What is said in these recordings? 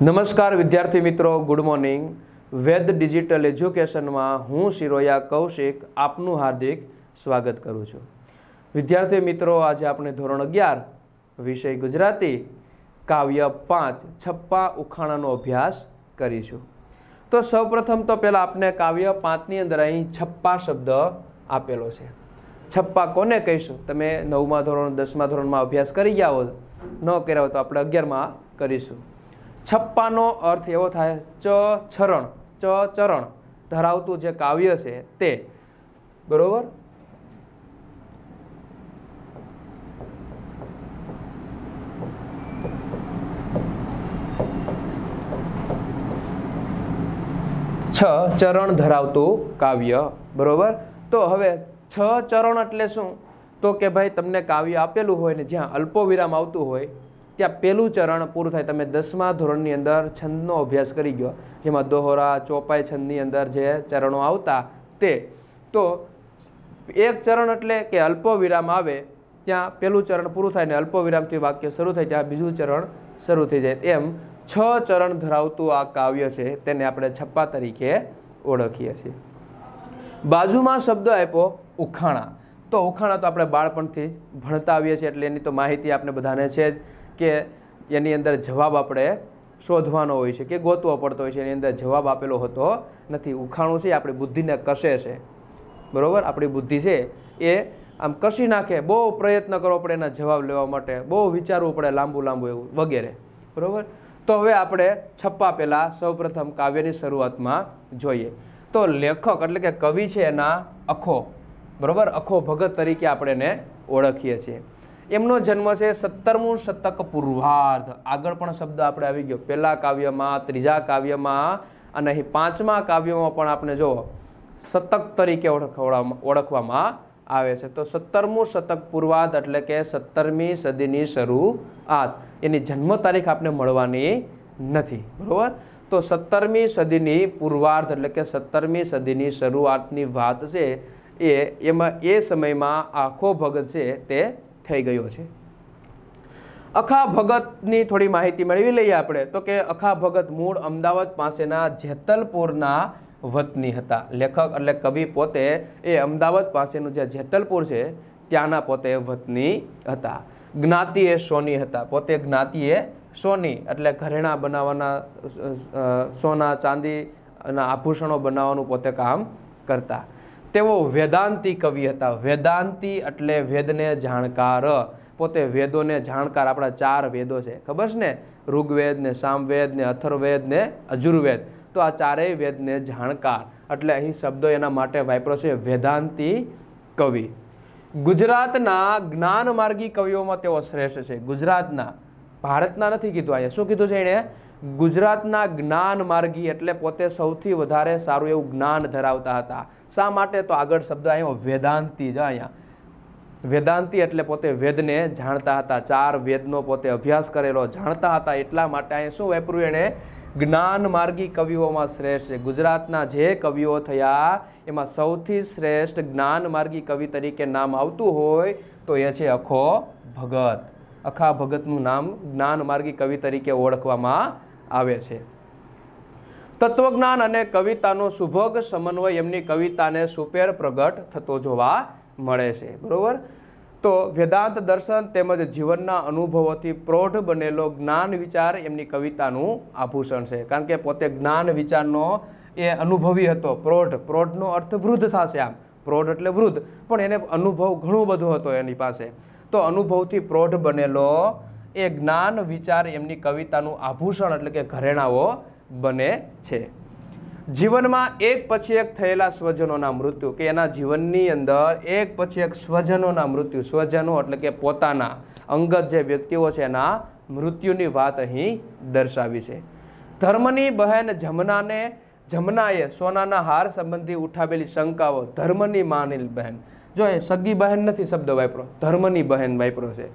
નમસ્કાર વિદ્યાર્થી મિત્રો ગુડ મોર્નિંગ વેદ ડિજિટલ એજ્યુકેશનમાં હું શિરોયા કૌશિક આપનું હાર્દિક સ્વાગત કરું છું વિદ્યાર્થી મિત્રો આજે આપણે ધોરણ અગિયાર વિષય ગુજરાતી કાવ્ય પાંચ છપ્પા ઉખાણાનો અભ્યાસ કરીશું તો સૌપ્રથમ તો પહેલાં આપને કાવ્ય પાંચની અંદર અહીં છપ્પા શબ્દ આપેલો છે છપ્પા કોને કહીશું તમે નવમા ધોરણ દસમા ધોરણમાં અભ્યાસ કરી ગયા હો ન કર્યા હો તો આપણે અગિયારમાં કરીશું છપ્પાનો અર્થ એવો થાય ચ છરણ ચ ચરણ ધરાવતું જે કાવ્ય છે તે બરોબર છ ચરણ ધરાવતું કાવ્ય બરોબર તો હવે છ ચરણ એટલે શું તો કે ભાઈ તમને કાવ્ય આપેલું હોય ને જ્યાં અલ્પો વિરામ આવતું હોય ત્યાં પહેલું ચરણ પૂરું થાય તમે દસમા ધોરણની અંદર છંદનો અભ્યાસ કરી ગયો જેમાં દોહરા ચોપાઈ છંદની અંદર જે ચરણો આવતા તે તો એક ચરણ એટલે કે અલ્પવિરામ આવે ત્યાં પહેલું ચરણ પૂરું થાય ને અલ્પવિરામથી વાક્ય શરૂ થાય ત્યાં બીજું ચરણ શરૂ થઈ જાય એમ છ ચરણ ધરાવતું આ કાવ્ય છે તેને આપણે છપ્પા તરીકે ઓળખીએ છીએ બાજુમાં શબ્દ આપ્યો ઉખાણા તો ઉખાણા તો આપણે બાળપણથી જ ભણતા આવીએ છીએ એટલે એની તો માહિતી આપણે બધાને છે જ કે એની અંદર જવાબ આપણે શોધવાનો હોય છે કે ગોતવો પડતો હોય છે એની અંદર જવાબ આપેલો હોતો નથી ઉખાણું છે આપણી બુદ્ધિને કશે છે બરાબર આપણી બુદ્ધિ છે એ આમ કસી નાખે બહુ પ્રયત્ન કરવો પડે એના જવાબ લેવા માટે બહુ વિચારવું પડે લાંબુ લાંબુ એવું વગેરે બરાબર તો હવે આપણે છપ્પા પહેલાં સૌપ્રથમ કાવ્યની શરૂઆતમાં જોઈએ તો લેખક એટલે કે કવિ છે એના અખો બરાબર અખો ભગત તરીકે આપણે એને ઓળખીએ છીએ એમનો જન્મ છે સત્તરમું શતક પૂર્વાર્ધ આગળ પણ શબ્દ આપણે આવી ગયો પહેલા કાવ્યમાં ત્રીજા કાવ્યમાં અને અહીં પાંચમા કાવ્યમાં પણ આપણે જો શતક તરીકે ઓળખવામાં આવે છે તો સત્તરમું શતક પૂર્વાદ એટલે કે સત્તરમી સદીની શરૂઆત એની જન્મ તારીખ આપણે મળવાની નથી બરાબર તો સત્તરમી સદીની પૂર્વાર્ધ એટલે કે સત્તરમી સદીની શરૂઆતની વાત છે એ એમાં એ સમયમાં આખો ભગત છે તે થઈ ગયો છે અખા ભગતની થોડી માહિતી મેળવી લઈએ આપણે તો કે અખા ભગત મૂળ અમદાવાદ પાસેના જેતલપુરના વતની હતા લેખક એટલે કવિ પોતે એ અમદાવાદ પાસેનું જે જેતલપુર છે ત્યાંના પોતે વતની હતા જ્ઞાતિ એ સોની હતા પોતે જ્ઞાતિ એ સોની એટલે ઘરેણા બનાવવાના સોના ચાંદી અને આભૂષણો બનાવવાનું પોતે કામ કરતા તેઓ વેદાંતિ કવિ હતા વેદાંતિ એટલે વેદને જાણકાર પોતે વેદોને જાણકાર આપણા ચાર વેદો છે ખબર છે ને ઋગ્વેદ ને સામવેદ ને અથર્વેદ ને અજુર્વેદ તો આ ચારેય વેદને જાણકાર એટલે અહીં શબ્દો એના માટે વાપરો છે વેદાંતિ કવિ ગુજરાતના જ્ઞાનમાર્ગી કવિઓમાં તેઓ શ્રેષ્ઠ છે ગુજરાતના ભારતના નથી કીધું અહીંયા શું કીધું છે એણે ગુજરાતના જ્ઞાન માર્ગી એટલે પોતે સૌથી વધારે સારું એવું જ્ઞાન ધરાવતા હતા શા માટે તો આગળ શબ્દ આવ્યો વેદાંતિ જ અહીંયા વેદાંતિ એટલે પોતે વેદને જાણતા હતા ચાર વેદનો પોતે અભ્યાસ કરેલો જાણતા હતા એટલા માટે અહીંયા શું વાપર્યું એણે જ્ઞાન માર્ગી કવિઓમાં શ્રેષ્ઠ છે ગુજરાતના જે કવિઓ થયા એમાં સૌથી શ્રેષ્ઠ જ્ઞાન માર્ગી કવિ તરીકે નામ આવતું હોય તો એ છે અખો ભગત અખા ભગતનું નામ જ્ઞાન માર્ગી કવિ તરીકે ઓળખવામાં આવે છે તત્વજ્ઞાન અને કવિતાનો સુભોગ સમન્વય એમની કવિતાને સુપેર પ્રગટ થતો જોવા મળે છે બરાબર તો વેદાંત દર્શન તેમજ જીવનના અનુભવોથી પ્રૌઢ બનેલો જ્ઞાન વિચાર એમની કવિતાનું આભૂષણ છે કારણ કે પોતે જ્ઞાન વિચારનો એ અનુભવી હતો પ્રૌઢ પ્રૌઢનો અર્થ વૃદ્ધ થશે આમ પ્રૌઢ એટલે વૃદ્ધ પણ એને અનુભવ ઘણો બધો હતો એની પાસે તો અનુભવથી પ્રૌઢ બનેલો એ જ્ઞાન વિચાર એમની કવિતાનું આભૂષણ એટલે કે ઘરેણાઓ બને છે જીવનમાં એક પછી એક થયેલા સ્વજનોના મૃત્યુ કે એના જીવનની અંદર એક પછી એક સ્વજનોના મૃત્યુ સ્વજનો એટલે કે પોતાના અંગત જે વ્યક્તિઓ છે એના મૃત્યુની વાત અહીં દર્શાવી છે ધર્મની બહેન જમનાને જમનાએ સોનાના હાર સંબંધી ઉઠાવેલી શંકાઓ ધર્મની માનેલ બહેન જો એ સગી બહેન નથી શબ્દ વાપરો ધર્મની બહેન વાપરો છે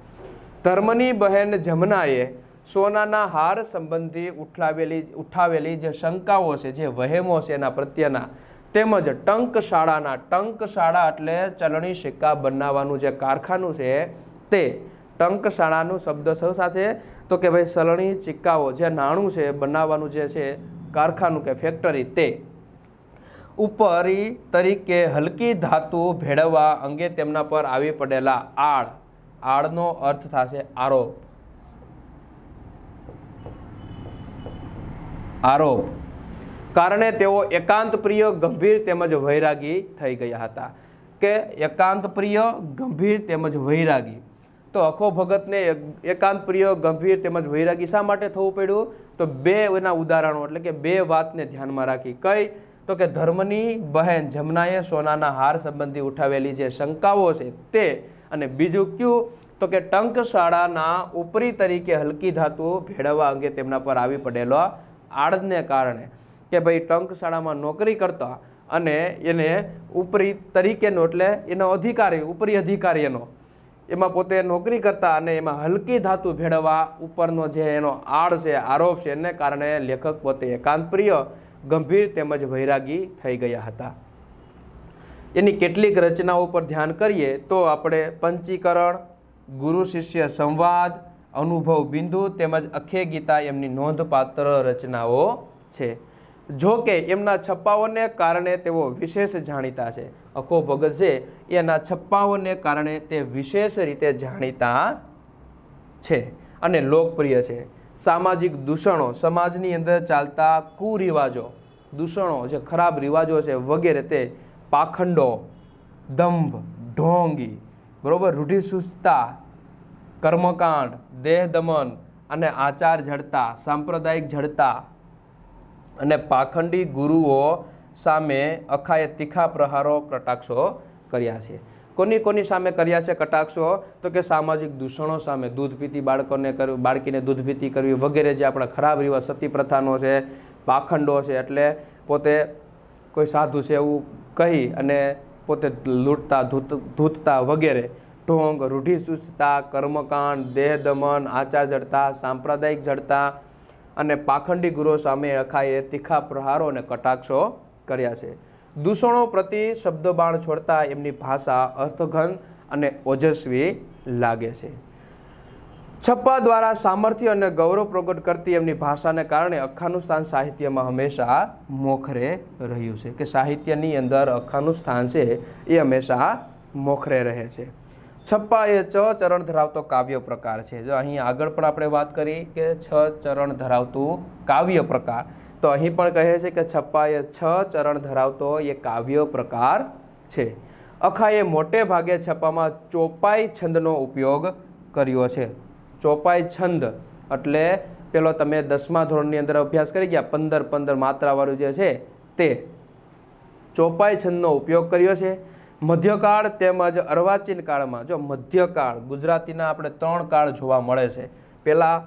ધર્મની બહેન જમનાએ સોનાના હાર સંબંધી ઉઠાવેલી ઉઠાવેલી જે શંકાઓ છે જે વહેમો છે એના પ્રત્યેના તેમજ ટંકશાળાના ટંકશાળા એટલે ચલણી સિક્કા બનાવવાનું જે કારખાનું છે તે ટંકશાળાનું શબ્દ સૌ સાથે તો કે ભાઈ ચલણી ચિક્કાઓ જે નાણું છે બનાવવાનું જે છે કારખાનું કે ફેક્ટરી તે ઉપરી તરીકે હલકી ધાતુ ભેળવવા અંગે તેમના પર આવી પડેલા આળ આળનો અર્થ થશે આરોપ આરોપ કારણે તેઓ એકાંત પ્રિય ગંભીર તેમજ વૈરાગી થઈ ગયા હતા કે એકાંત પ્રિય ગંભીર તેમજ વૈરાગી તો અખો ભગતને એકાંત પ્રિય ગંભીર તેમજ વૈરાગી શા માટે થવું પડ્યું તો બે એના ઉદાહરણો એટલે કે બે વાતને ધ્યાનમાં રાખી કઈ તો કે ધર્મની બહેન જમનાએ સોનાના હાર સંબંધી ઉઠાવેલી જે શંકાઓ છે તે અને બીજું ક્યું તો કે ટંકશાળાના ઉપરી તરીકે હલકી ધાતુઓ ભેળવવા અંગે તેમના પર આવી પડેલો આડને કારણે કે ભાઈ ટંકશાળામાં નોકરી કરતા અને એને ઉપરી તરીકેનો એટલે એનો અધિકારી ઉપરી અધિકારી એનો એમાં પોતે નોકરી કરતા અને એમાં હલકી ધાતુ ભેળવવા ઉપરનો જે એનો આળ છે આરોપ છે એને કારણે લેખક પોતે એકાંતપ્રિય ગંભીર તેમજ વૈરાગી થઈ ગયા હતા એની કેટલીક રચનાઓ ઉપર ધ્યાન કરીએ તો આપણે પંચીકરણ ગુરુ શિષ્ય સંવાદ અનુભવ બિંદુ તેમજ અખે ગીતા એમની નોંધપાત્ર રચનાઓ છે જોકે એમના છપ્પાઓને કારણે તેઓ વિશેષ જાણીતા છે અખો ભગત છે એના છપ્પાઓને કારણે તે વિશેષ રીતે જાણીતા છે અને લોકપ્રિય છે સામાજિક દૂષણો સમાજની અંદર ચાલતા કુરિવાજો દૂષણો જે ખરાબ રિવાજો છે વગેરે તે પાખંડો દંભ ઢોંગી બરાબર રૂઢિસુસ્તા કર્મકાંડ દેહ દમન અને આચાર જડતા સાંપ્રદાયિક જડતા અને પાખંડી ગુરુઓ સામે અખાએ તીખા પ્રહારો કટાક્ષો કર્યા છે કોની કોની સામે કર્યા છે કટાક્ષો તો કે સામાજિક દૂષણો સામે દૂધ પીતી બાળકોને કરવી બાળકીને દૂધ પીતી કરવી વગેરે જે આપણા ખરાબ રિવાજ સતી પ્રથાનો છે પાખંડો છે એટલે પોતે કોઈ સાધુ છે એવું કહી અને પોતે લૂંટતા ધૂત ધૂતતા વગેરે ઢોંગ રૂઢિસુસ્તતા કર્મકાંડ દેહ દમન આચાર જડતા સાંપ્રદાયિક જડતા અને પાખંડી ગુરો સામે અખાએ તીખા પ્રહારો અને કટાક્ષો કર્યા છે દૂષણો પ્રત્યે શબ્દબાણ છોડતા એમની ભાષા અર્થઘન અને ઓજસ્વી લાગે છે છપ્પા દ્વારા સામર્થ્ય અને ગૌરવ પ્રગટ કરતી એમની ભાષાને કારણે અખાનું સ્થાન સાહિત્યમાં હંમેશા મોખરે રહ્યું છે કે સાહિત્યની અંદર અખાનું સ્થાન છે એ હંમેશા મોખરે રહે છે છપ્પા એ ચ ચરણ ધરાવતો કાવ્ય પ્રકાર છે જો અહીં આગળ પણ આપણે વાત કરી કે છ ચરણ ધરાવતું કાવ્ય પ્રકાર તો અહીં પણ કહે છે કે છપ્પા એ છ ચરણ ધરાવતો એ કાવ્ય પ્રકાર છે અખાએ મોટે ભાગે છપ્પામાં ચોપાઈ છંદનો ઉપયોગ કર્યો છે ચોપાઈ છંદ એટલે પેલો તમે દસમા ધોરણની અંદર અભ્યાસ કરી ગયા પંદર પંદર માત્રાવાળું જે છે તે ચોપાઈ છંદનો ઉપયોગ કર્યો છે મધ્યકાળ તેમજ અર્વાચીન કાળમાં જો મધ્યકાળ ગુજરાતીના આપણે ત્રણ કાળ જોવા મળે છે પહેલાં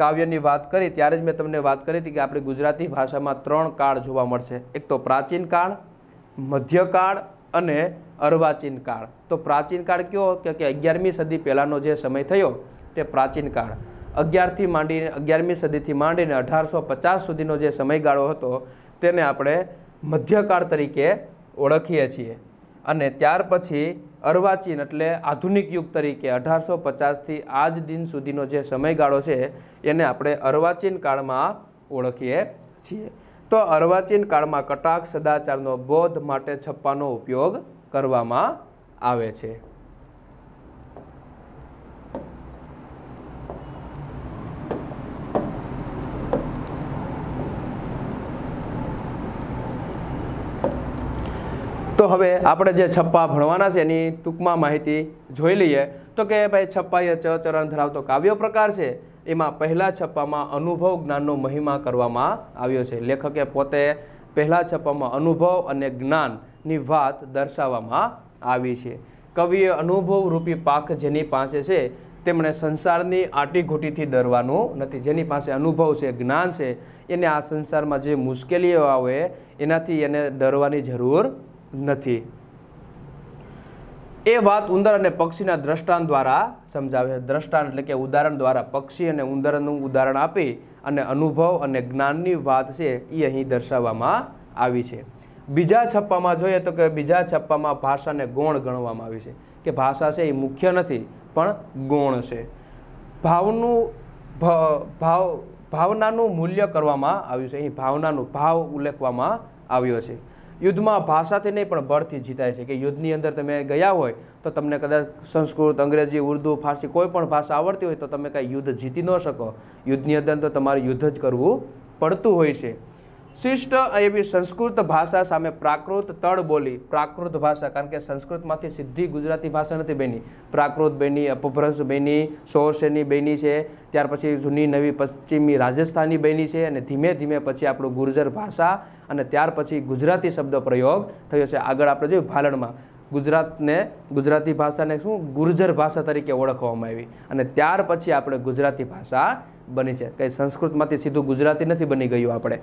કાવ્યની વાત કરી ત્યારે જ મેં તમને વાત કરી હતી કે આપણે ગુજરાતી ભાષામાં ત્રણ કાળ જોવા મળશે એક તો પ્રાચીન કાળ મધ્યકાળ અને અર્વાચીન કાળ તો પ્રાચીન કાળ કયો કે અગિયારમી સદી પહેલાંનો જે સમય થયો તે પ્રાચીન કાળ અગિયારથી માંડીને અગિયારમી સદીથી માંડીને અઢારસો પચાસ સુધીનો જે સમયગાળો હતો તેને આપણે મધ્યકાળ તરીકે ઓળખીએ છીએ અને ત્યાર પછી અર્વાચીન એટલે આધુનિક યુગ તરીકે અઢારસો પચાસથી આજ દિન સુધીનો જે સમયગાળો છે એને આપણે અર્વાચીન કાળમાં ઓળખીએ છીએ તો અર્વાચીન કાળમાં કટાક્ષ સદાચારનો બોધ માટે છપ્પાનો ઉપયોગ કરવામાં આવે છે હવે આપણે જે છપ્પા ભણવાના છે એની ટૂંકમાં માહિતી જોઈ લઈએ તો કે ભાઈ છપ્પા એ ચ ચરણ ધરાવતો કાવ્ય પ્રકાર છે એમાં પહેલા છપ્પામાં અનુભવ જ્ઞાનનો મહિમા કરવામાં આવ્યો છે લેખકે પોતે પહેલા છપ્પામાં અનુભવ અને જ્ઞાનની વાત દર્શાવવામાં આવી છે કવિએ અનુભવ રૂપી પાક જેની પાસે છે તેમણે સંસારની આટીઘૂટીથી ડરવાનું નથી જેની પાસે અનુભવ છે જ્ઞાન છે એને આ સંસારમાં જે મુશ્કેલીઓ આવે એનાથી એને ડરવાની જરૂર નથી એ વાત ઉંદર અને પક્ષીના દ્રષ્ટાંત દ્વારા સમજાવે છે દ્રષ્ટાંત એટલે કે ઉદાહરણ દ્વારા પક્ષી અને ઉંદરનું ઉદાહરણ આપી અને અનુભવ અને જ્ઞાનની વાત છે એ અહીં દર્શાવવામાં આવી છે બીજા છપ્પામાં જોઈએ તો કે બીજા છપ્પામાં ભાષાને ગૌણ ગણવામાં આવી છે કે ભાષા છે એ મુખ્ય નથી પણ ગૌણ છે ભાવનું ભાવ ભાવનાનું મૂલ્ય કરવામાં આવ્યું છે અહીં ભાવનાનું ભાવ ઉલ્લેખવામાં આવ્યો છે યુદ્ધમાં ભાષાથી નહીં પણ બળથી જીતાય છે કે યુદ્ધની અંદર તમે ગયા હોય તો તમને કદાચ સંસ્કૃત અંગ્રેજી ઉર્દુ ફારસી કોઈ પણ ભાષા આવડતી હોય તો તમે કાંઈ યુદ્ધ જીતી ન શકો યુદ્ધની અંદર તો તમારે યુદ્ધ જ કરવું પડતું હોય છે શિષ્ટ એવી સંસ્કૃત ભાષા સામે પ્રાકૃત તળ બોલી પ્રાકૃત ભાષા કારણ કે સંસ્કૃતમાંથી સીધી ગુજરાતી ભાષા નથી બની પ્રાકૃત બની અપભ્રંશ બની સોરસેની બની છે ત્યાર પછી જૂની નવી પશ્ચિમી રાજસ્થાની બની છે અને ધીમે ધીમે પછી આપણું ગુર્જર ભાષા અને ત્યાર પછી ગુજરાતી શબ્દ પ્રયોગ થયો છે આગળ આપણે જોયું ભાલણમાં ગુજરાતને ગુજરાતી ભાષાને શું ગુર્જર ભાષા તરીકે ઓળખવામાં આવી અને ત્યાર પછી આપણે ગુજરાતી ભાષા બની છે કંઈ સંસ્કૃતમાંથી સીધું ગુજરાતી નથી બની ગયું આપણે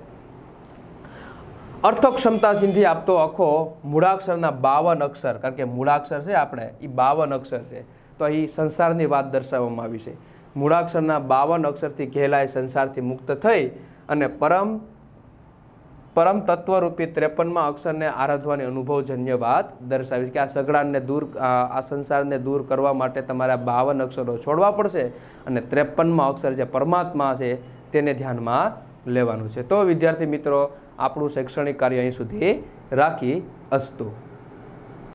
અર્થક્ષમતા સિંધી આપતો આખો મૂળાક્ષરના બાવન અક્ષર કારણ કે મૂળાક્ષર છે આપણે એ બાવન અક્ષર છે તો અહીં સંસારની વાત દર્શાવવામાં આવી છે મૂળાક્ષરના બાવન અક્ષરથી ઘેલાય સંસારથી મુક્ત થઈ અને પરમ પરમ તત્વરૂપી ત્રેપનમાં અક્ષરને આરાધવાની અનુભવજન્ય વાત દર્શાવી છે કે આ સગડાને દૂર આ સંસારને દૂર કરવા માટે તમારે બાવન અક્ષરો છોડવા પડશે અને ત્રેપનમાં અક્ષર જે પરમાત્મા છે તેને ધ્યાનમાં લેવાનું છે તો વિદ્યાર્થી મિત્રો આપણું શૈક્ષણિક કાર્ય અહીં સુધી રાખી અસ્તું